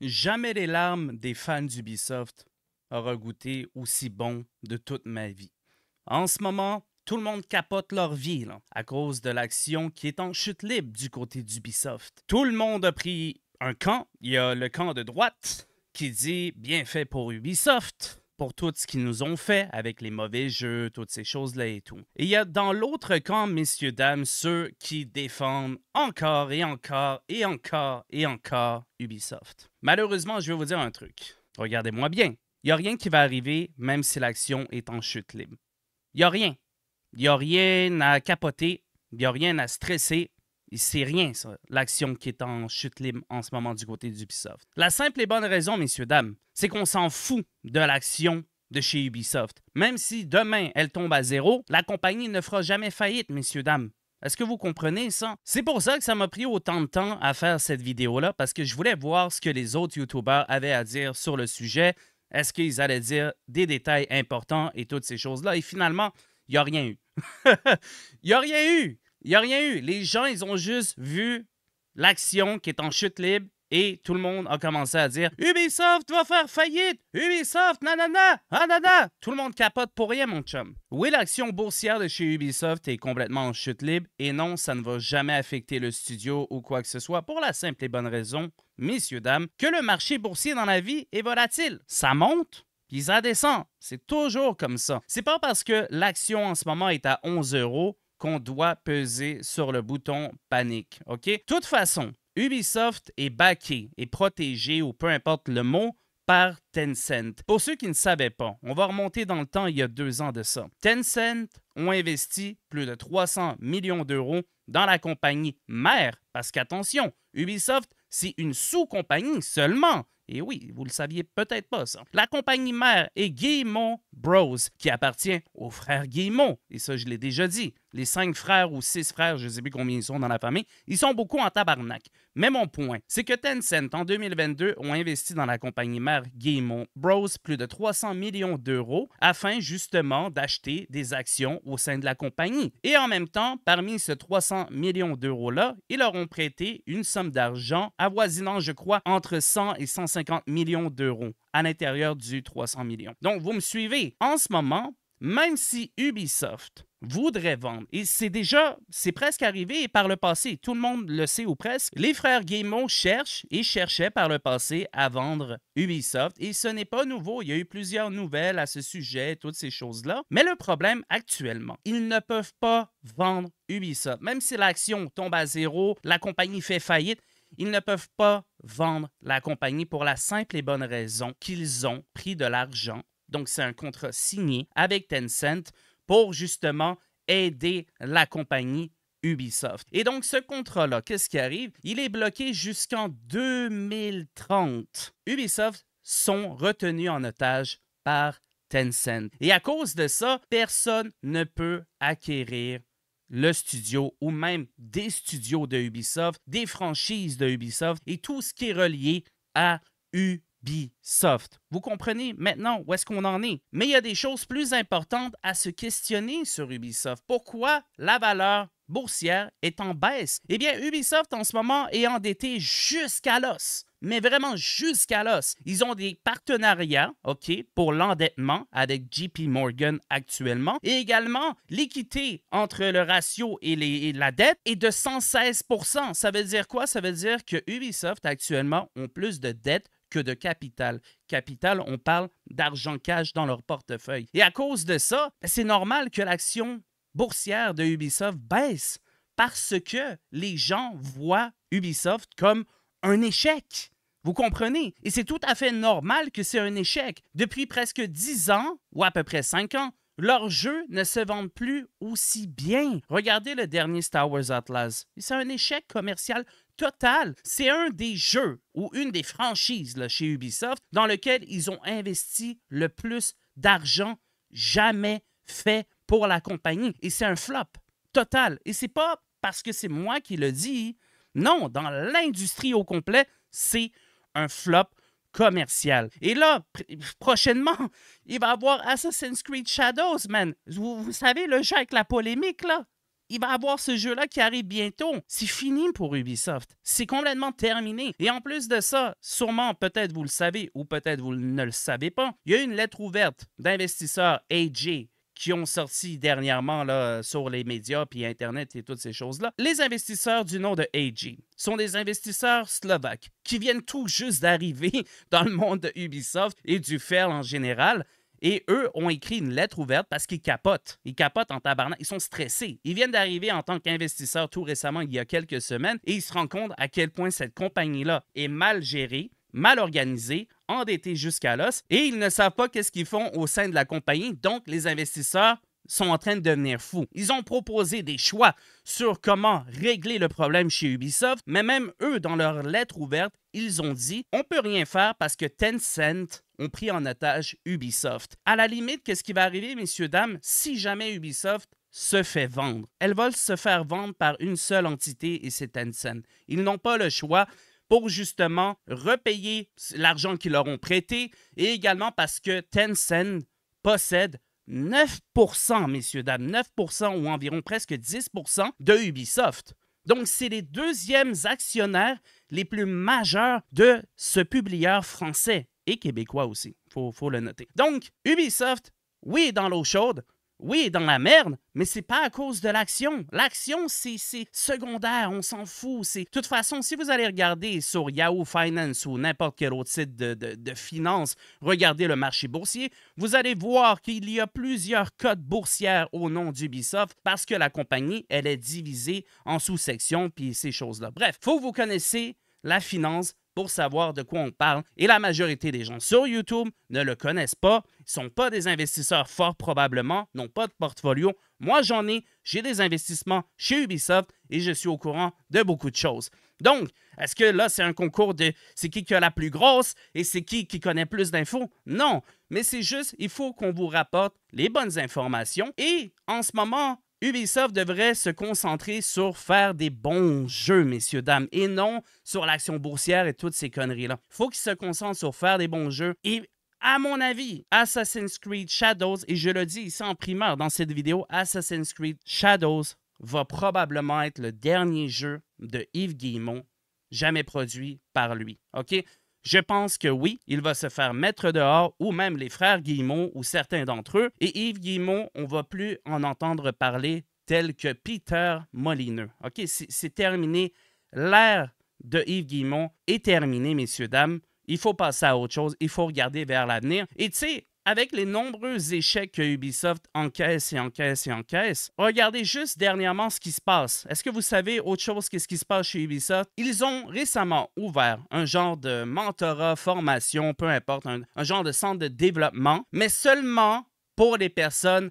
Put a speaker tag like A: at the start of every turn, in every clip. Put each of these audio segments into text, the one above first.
A: Jamais les larmes des fans d'Ubisoft aura goûté aussi bon de toute ma vie. En ce moment, tout le monde capote leur vie à cause de l'action qui est en chute libre du côté d'Ubisoft. Tout le monde a pris un camp. Il y a le camp de droite qui dit bien fait pour Ubisoft pour tout ce qu'ils nous ont fait avec les mauvais jeux, toutes ces choses-là et tout. Et il y a dans l'autre camp, messieurs, dames, ceux qui défendent encore et encore et encore et encore Ubisoft. Malheureusement, je vais vous dire un truc. Regardez-moi bien. Il n'y a rien qui va arriver même si l'action est en chute libre. Il n'y a rien. Il n'y a rien à capoter. Il n'y a rien à stresser. C'est rien, l'action qui est en chute libre en ce moment du côté d'Ubisoft. La simple et bonne raison, messieurs, dames, c'est qu'on s'en fout de l'action de chez Ubisoft. Même si demain elle tombe à zéro, la compagnie ne fera jamais faillite, messieurs, dames. Est-ce que vous comprenez ça? C'est pour ça que ça m'a pris autant de temps à faire cette vidéo-là, parce que je voulais voir ce que les autres YouTubers avaient à dire sur le sujet. Est-ce qu'ils allaient dire des détails importants et toutes ces choses-là? Et finalement, il n'y a rien eu. Il n'y a rien eu! Il n'y a rien eu. Les gens, ils ont juste vu l'action qui est en chute libre et tout le monde a commencé à dire Ubisoft va faire faillite! Ubisoft, nanana! Nanana! Tout le monde capote pour rien, mon chum. Oui, l'action boursière de chez Ubisoft est complètement en chute libre et non, ça ne va jamais affecter le studio ou quoi que ce soit pour la simple et bonne raison, messieurs, dames, que le marché boursier dans la vie est volatile. Ça monte, puis ça descend. C'est toujours comme ça. C'est pas parce que l'action en ce moment est à 11 euros qu'on doit peser sur le bouton panique. OK? Toute façon, Ubisoft est backé et protégé ou peu importe le mot par Tencent. Pour ceux qui ne savaient pas, on va remonter dans le temps il y a deux ans de ça. Tencent ont investi plus de 300 millions d'euros dans la compagnie mère, parce qu'attention, Ubisoft, c'est une sous-compagnie seulement et oui, vous le saviez peut-être pas ça. La compagnie mère est Guillemont Bros, qui appartient aux frères Guillemont. Et ça, je l'ai déjà dit. Les cinq frères ou six frères, je ne sais plus combien ils sont dans la famille, ils sont beaucoup en tabarnak. Mais mon point, c'est que Tencent, en 2022, ont investi dans la compagnie mère Guillemont Bros plus de 300 millions d'euros afin justement d'acheter des actions au sein de la compagnie. Et en même temps, parmi ces 300 millions d'euros-là, ils leur ont prêté une somme d'argent avoisinant, je crois, entre 100 et 150 50 millions d'euros à l'intérieur du 300 millions. Donc, vous me suivez. En ce moment, même si Ubisoft voudrait vendre, et c'est déjà, c'est presque arrivé par le passé, tout le monde le sait ou presque, les frères Guillemot cherchent et cherchaient par le passé à vendre Ubisoft, et ce n'est pas nouveau, il y a eu plusieurs nouvelles à ce sujet, toutes ces choses-là, mais le problème actuellement, ils ne peuvent pas vendre Ubisoft, même si l'action tombe à zéro, la compagnie fait faillite, ils ne peuvent pas vendre la compagnie pour la simple et bonne raison qu'ils ont pris de l'argent. Donc, c'est un contrat signé avec Tencent pour justement aider la compagnie Ubisoft. Et donc, ce contrat-là, qu'est-ce qui arrive? Il est bloqué jusqu'en 2030. Ubisoft sont retenus en otage par Tencent. Et à cause de ça, personne ne peut acquérir le studio ou même des studios de Ubisoft, des franchises de Ubisoft et tout ce qui est relié à Ubisoft. Vous comprenez maintenant où est-ce qu'on en est. Mais il y a des choses plus importantes à se questionner sur Ubisoft. Pourquoi la valeur boursière est en baisse? Eh bien, Ubisoft en ce moment est endetté jusqu'à l'os mais vraiment jusqu'à l'os. Ils ont des partenariats, OK, pour l'endettement avec JP Morgan actuellement. Et également, l'équité entre le ratio et, les, la dette est de 116 Ça veut dire quoi? Ça veut dire que Ubisoft actuellement ont plus de dettes que de capital. Capital, on parle d'argent cash dans leur portefeuille. Et à cause de ça, ben, c'est normal que l'action boursière de Ubisoft baisse parce que les gens voient Ubisoft comme un échec. Vous comprenez? Et c'est tout à fait normal que c'est un échec. Depuis presque 10 ans, ou à peu près 5 ans, leurs jeux ne se vendent plus aussi bien. Regardez le dernier Star Wars Atlas. C'est un échec commercial total. C'est un des jeux ou une des franchises là, chez Ubisoft dans lequel ils ont investi le plus d'argent jamais fait pour la compagnie. Et c'est un flop total. Et c'est pas parce que c'est moi qui le dis, non, dans l'industrie au complet, c'est un flop commercial. Et là, prochainement, il va avoir Assassin's Creed Shadows, man. Vous, savez, le jeu avec la polémique, là. Il va avoir ce jeu-là qui arrive bientôt. C'est fini pour Ubisoft. C'est complètement terminé. Et en plus de ça, sûrement, peut-être vous le savez ou peut-être vous ne le savez pas, il y a une lettre ouverte d'investisseur AJ qui ont sorti dernièrement là, sur les médias, puis Internet et toutes ces choses-là, les investisseurs du nom de AG sont des investisseurs slovaques qui viennent tout juste d'arriver dans le monde de Ubisoft et du fer en général. Et eux ont écrit une lettre ouverte parce qu'ils capotent. Ils capotent en tabarnak. Ils sont stressés. Ils viennent d'arriver en tant qu'investisseurs tout récemment, il y a quelques semaines, et ils se rendent compte à quel point cette compagnie-là est mal gérée mal organisés, endettés jusqu'à l'os, et ils ne savent pas qu'est-ce qu'ils font au sein de la compagnie, donc les investisseurs sont en train de devenir fous. Ils ont proposé des choix sur comment régler le problème chez Ubisoft, mais même eux, dans leur lettre ouverte, ils ont dit on peut rien faire parce que Tencent ont pris en otage Ubisoft. À la limite, qu'est-ce qui va arriver, messieurs, dames, si jamais Ubisoft se fait vendre. Elles veulent se faire vendre par une seule entité et c'est Tencent. Ils n'ont pas le choix pour justement repayer l'argent qu'ils leur ont prêté et également parce que Tencent possède 9%, messieurs, dames, 9% ou environ presque 10% de Ubisoft. Donc, c'est les deuxièmes actionnaires les plus majeurs de ce publieur français et québécois aussi, il faut, le noter. Donc, Ubisoft, oui, dans l'eau chaude, oui, dans la merde, mais c'est pas à cause de l'action. L'action, c'est secondaire, on s'en fout. De toute façon, si vous allez regarder sur Yahoo Finance ou n'importe quel autre site de, finance, regardez le marché boursier, vous allez voir qu'il y a plusieurs codes boursières au nom d'Ubisoft parce que la compagnie, elle est divisée en sous-sections puis ces choses-là. Bref, faut que vous connaissez la finance, pour savoir de quoi on parle et la majorité des gens sur YouTube ne le connaissent pas, ne sont pas des investisseurs fort probablement, n'ont pas de portfolio. Moi, j'en ai, j'ai des investissements chez Ubisoft et je suis au courant de beaucoup de choses. Donc, est-ce que là, c'est un concours de c'est qui qui a la plus grosse et c'est qui qui connaît plus d'infos? Non, mais c'est juste, il faut qu'on vous rapporte les bonnes informations. Et en ce moment, Ubisoft devrait se concentrer sur faire des bons jeux, messieurs, dames, et non sur l'action boursière et toutes ces conneries-là. Faut qu'ils se concentrent sur faire des bons jeux et à mon avis, Assassin's Creed Shadows, et je le dis ici en primeur dans cette vidéo, Assassin's Creed Shadows va probablement être le dernier jeu de Yves Guillemot jamais produit par lui. OK? Je pense que oui, il va se faire mettre dehors, ou même les frères Guillemont ou certains d'entre eux. Et Yves Guillemont, on va plus en entendre parler tel que Peter Molineux. OK, c'est terminé. L'ère de Yves Guillemont est terminée, messieurs, dames. Il faut passer à autre chose. Il faut regarder vers l'avenir. Et tu sais, avec les nombreux échecs que Ubisoft encaisse et encaisse et encaisse, regardez juste dernièrement ce qui se passe. Est-ce que vous savez autre chose qu'est-ce qui se passe chez Ubisoft? Ils ont récemment ouvert un genre de mentorat, formation, peu importe, un, un genre de centre de développement, mais seulement pour les personnes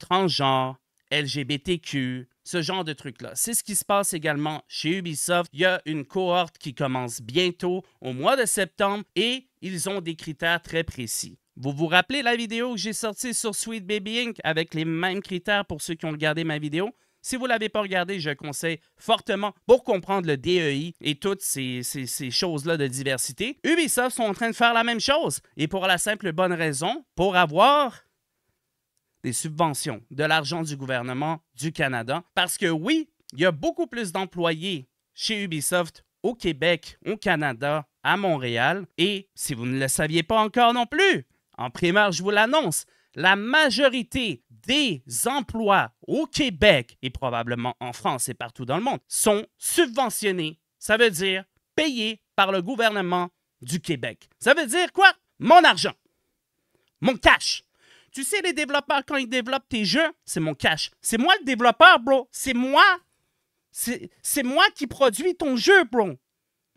A: transgenres, LGBTQ, ce genre de truc-là. C'est ce qui se passe également chez Ubisoft. Il y a une cohorte qui commence bientôt au mois de septembre et ils ont des critères très précis. Vous vous rappelez la vidéo que j'ai sortie sur Sweet Baby Inc. avec les mêmes critères pour ceux qui ont regardé ma vidéo? Si vous ne l'avez pas regardé, je conseille fortement pour comprendre le DEI et toutes ces, ces choses-là de diversité. Ubisoft sont en train de faire la même chose et pour la simple bonne raison, pour avoir des subventions, de l'argent du gouvernement du Canada. Parce que oui, il y a beaucoup plus d'employés chez Ubisoft au Québec, au Canada, à Montréal. Et si vous ne le saviez pas encore non plus, en primaire, je vous l'annonce, la majorité des emplois au Québec et probablement en France et partout dans le monde sont subventionnés. Ça veut dire payés par le gouvernement du Québec. Ça veut dire quoi? Mon argent, mon cash, tu sais, les développeurs, quand ils développent tes jeux, c'est mon cash. C'est moi le développeur, bro. C'est moi. C'est moi qui produis ton jeu, bro.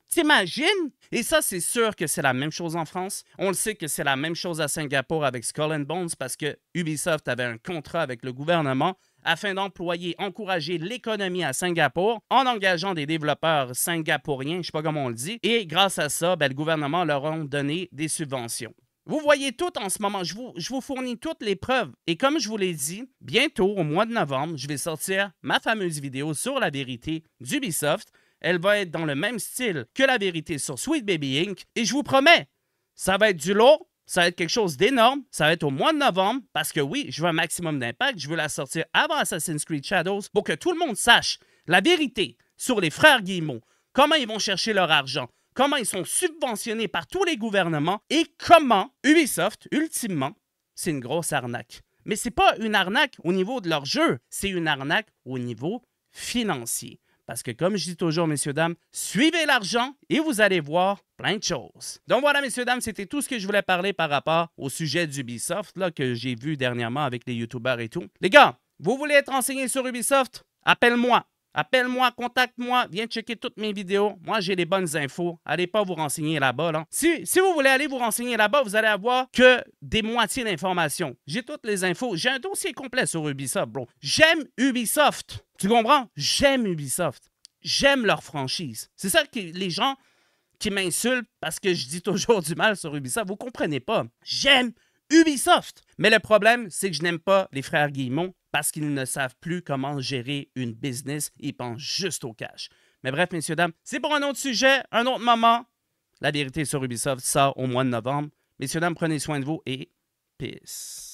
A: T'imagines? Et ça, c'est sûr que c'est la même chose en France. On le sait que c'est la même chose à Singapour avec Skull Bones parce que Ubisoft avait un contrat avec le gouvernement afin d'employer, encourager l'économie à Singapour en engageant des développeurs singapouriens, je sais pas comment on le dit, et grâce à ça, ben, le gouvernement leur a donné des subventions. Vous voyez tout en ce moment. Je vous, je vous, fournis toutes les preuves. Et comme je vous l'ai dit, bientôt, au mois de novembre, je vais sortir ma fameuse vidéo sur la vérité d'Ubisoft. Elle va être dans le même style que la vérité sur Sweet Baby Inc. Et je vous promets, ça va être du lot, ça va être quelque chose d'énorme. Ça va être au mois de novembre parce que oui, je veux un maximum d'impact. Je veux la sortir avant Assassin's Creed Shadows pour que tout le monde sache la vérité sur les frères Guillemot, comment ils vont chercher leur argent, comment ils sont subventionnés par tous les gouvernements et comment Ubisoft, ultimement, c'est une grosse arnaque. Mais ce n'est pas une arnaque au niveau de leur jeu, c'est une arnaque au niveau financier. Parce que comme je dis toujours, messieurs, dames, suivez l'argent et vous allez voir plein de choses. Donc voilà, messieurs, dames, c'était tout ce que je voulais parler par rapport au sujet d'Ubisoft là, que j'ai vu dernièrement avec les YouTubers et tout. Les gars, vous voulez être enseigné sur Ubisoft? Appelle-moi. Appelle-moi, contacte-moi, viens checker toutes mes vidéos. Moi, j'ai les bonnes infos. Allez pas vous renseigner là-bas. Si, vous voulez aller vous renseigner là-bas, vous allez avoir que des moitiés d'informations. J'ai toutes les infos. J'ai un dossier complet sur Ubisoft, bro. J'aime Ubisoft. Tu comprends? J'aime Ubisoft. J'aime leur franchise. C'est ça que les gens qui m'insultent parce que je dis toujours du mal sur Ubisoft, vous comprenez pas. J'aime Ubisoft. Mais le problème, c'est que je n'aime pas les frères Guillemot parce qu'ils ne savent plus comment gérer une business. Ils pensent juste au cash. Mais bref, messieurs, dames, c'est pour un autre sujet, un autre moment. La vérité sur Ubisoft ça au mois de novembre. Messieurs, dames, prenez soin de vous et peace.